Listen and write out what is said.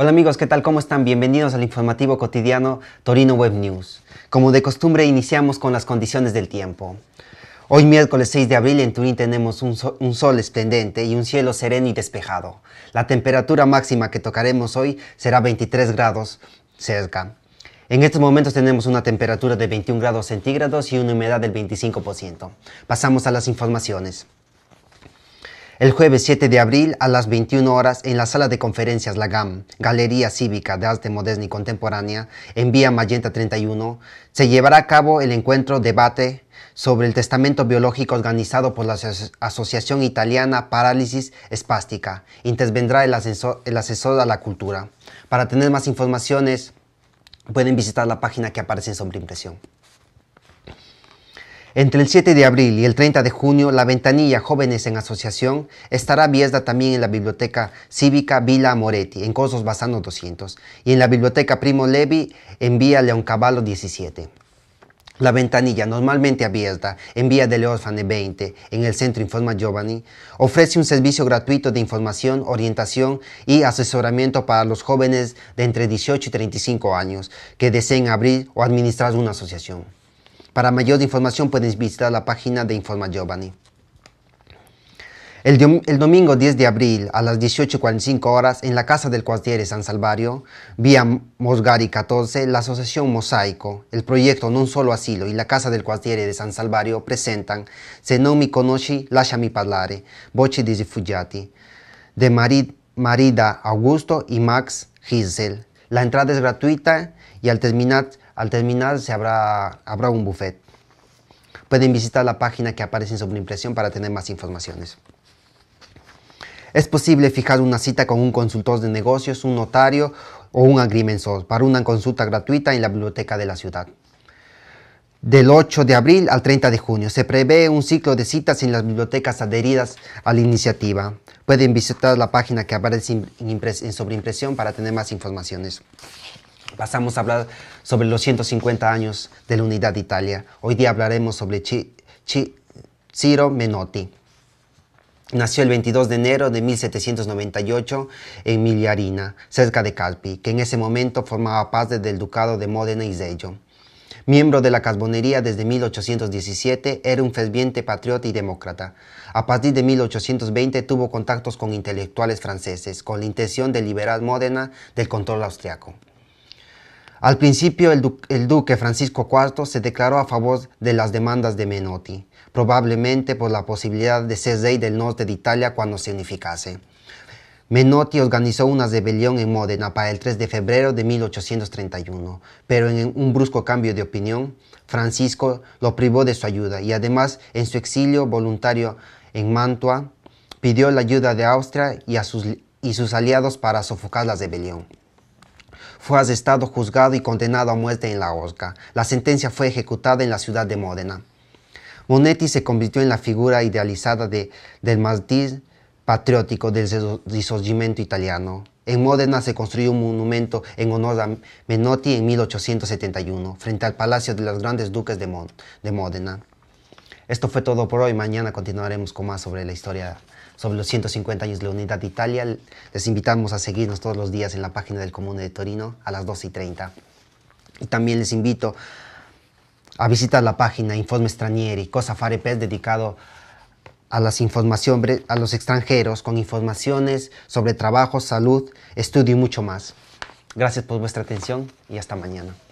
Hola amigos, ¿qué tal? ¿Cómo están? Bienvenidos al informativo cotidiano Torino Web News. Como de costumbre iniciamos con las condiciones del tiempo. Hoy miércoles 6 de abril en Turín tenemos un sol, esplendente y un cielo sereno y despejado. La temperatura máxima que tocaremos hoy será 23 grados cerca. En estos momentos tenemos una temperatura de 21 grados centígrados y una humedad del 25%. Pasamos a las informaciones el jueves 7 de abril a las 21 horas en la sala de conferencias Lagam, Galería Cívica de Arte Moderna y Contemporánea, en Vía Magenta 31, se llevará a cabo el encuentro debate sobre el testamento biológico organizado por la Asociación Italiana Parálisis Espástica. Intervendrá el asesor, el asesor a la cultura. Para tener más informaciones, pueden visitar la página que aparece en impresión. Entre el 7 de abril y el 30 de junio, la ventanilla Jóvenes en Asociación estará abierta también en la Biblioteca Cívica Vila Moretti, en Cosos Basano 200, y en la Biblioteca Primo Levi, en Vía Caballo 17. La ventanilla, normalmente abierta en vía de Leófane 20 en el Centro Informa Giovanni, ofrece un servicio gratuito de información, orientación y asesoramiento para los jóvenes de entre 18 y 35 años que deseen abrir o administrar una asociación. Para mayor información puedes visitar la página de Informa Giovanni. El, domingo 10 de abril a las 18.45 horas en la Casa del Cuartiere San Salvario, vía Mosgari 14, la Asociación Mosaico, el proyecto Non Solo Asilo y la Casa del Quartiere de San Salvario presentan Se No mi conosci, Mi parlare, Voce di rifugiati, de Marida Augusto y Max Hizel. La entrada es gratuita y al terminar al terminar se habrá, habrá un buffet. Pueden visitar la página que aparece en sobreimpresión para tener más informaciones. Es posible fijar una cita con un consultor de negocios, un notario o un agrimensor para una consulta gratuita en la biblioteca de la ciudad. Del 8 de abril al 30 de junio se prevé un ciclo de citas en las bibliotecas adheridas a la iniciativa. Pueden visitar la página que aparece en sobreimpresión para tener más informaciones. Pasamos a hablar sobre los 150 años de la unidad de Italia. Hoy día hablaremos sobre Ciro Menotti. Nació el 22 de enero de 1798 en Miliarina, cerca de Calpi, que en ese momento formaba parte del Ducado de Módena y Sello. Miembro de la carbonería desde 1817, era un ferviente patriota y demócrata. A partir de 1820 tuvo contactos con intelectuales franceses, con la intención de liberar Módena del control austriaco. Al principio el, duque Francisco IV se declaró a favor de las demandas de Menotti, probablemente por la posibilidad de ser rey del norte de Italia cuando se unificase. Menotti organizó una rebelión en Módena para el 3 de febrero de 1831, pero en un brusco cambio de opinión, Francisco lo privó de su ayuda y además en su exilio voluntario en Mantua pidió la ayuda de Austria y, y sus aliados para sofocar la rebelión fue arrestado, juzgado y condenado a muerte en la osca. La sentencia fue ejecutada en la ciudad de Módena. Monetti se convirtió en la figura idealizada del martir patriótico del risorgimento italiano. En Módena se construyó un monumento en honor a Menotti en 1871, frente al Palacio de los Grandes Duques de Módena. Esto fue todo por hoy. Mañana continuaremos con más sobre la historia, sobre los 150 años de la unidad de Italia. Les invitamos a seguirnos todos los días en la página del Comune de Torino a las 12 y 30. Y también les invito a visitar la página Informe y Cosa Fare dedicado a las información a los extranjeros con informaciones sobre trabajo, salud, estudio y mucho más. Gracias por vuestra atención y hasta mañana.